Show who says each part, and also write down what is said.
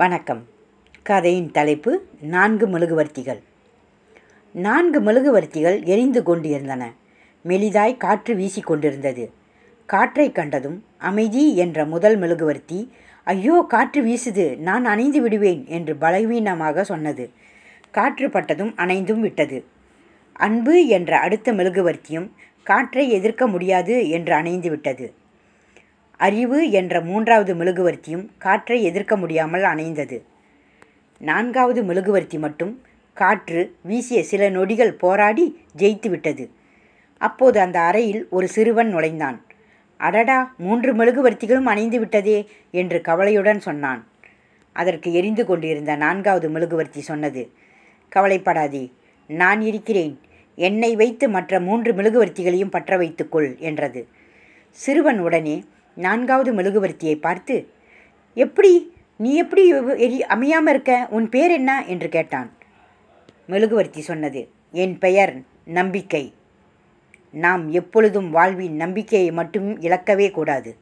Speaker 1: வணக்கம் கதையின் தலைப்பு நான்கு மெழுகுவர்த்திகள் நான்கு மெழுகுவர்த்திகள் எரிந்து கொண்டிருந்தன மெலிதாய் காற்று வீசி கொண்டிருந்தது காற்றை கண்டதும் அமைதி என்ற முதல் மெழுகுவர்த்தி ஐயோ காற்று வீசுது நான் அணைந்து விடுவேன் என்று பலவீனமாக சொன்னது காற்று பட்டதும் அணைந்தும் விட்டது அன்பு என்ற அடுத்த மெழுகுவர்த்தியும் காற்றை எதிர்க்க முடியாது என்று அணைந்து விட்டது அறிவு என்ற மூன்றாவது மெழுகுவர்த்தியும் காற்றை எதிர்க்க முடியாமல் அணைந்தது நான்காவது மெழுகுவர்த்தி மட்டும் காற்று வீசிய சில நொடிகள் போராடி ஜெயித்து விட்டது அப்போது அந்த அறையில் ஒரு சிறுவன் நுழைந்தான் அடடா மூன்று மெழுகுவர்த்திகளும் அணைந்து விட்டதே என்று கவலையுடன் சொன்னான் அதற்கு எரிந்து கொண்டிருந்த நான்காவது மெழுகுவர்த்தி சொன்னது கவலைப்படாதே நான் இருக்கிறேன் என்னை வைத்து மற்ற மூன்று மெழுகுவர்த்திகளையும் பற்ற வைத்துக்கொள் என்றது சிறுவன் உடனே நான்காவது மெழுகுவர்த்தியை பார்த்து எப்படி நீ எப்படி எரி அமையாமல் இருக்க உன் பேர் என்ன என்று கேட்டான் மெழுகுவர்த்தி சொன்னது என் பெயர் நம்பிக்கை நாம் எப்பொழுதும் வாழ்வின் நம்பிக்கையை மட்டும் இழக்கவே கூடாது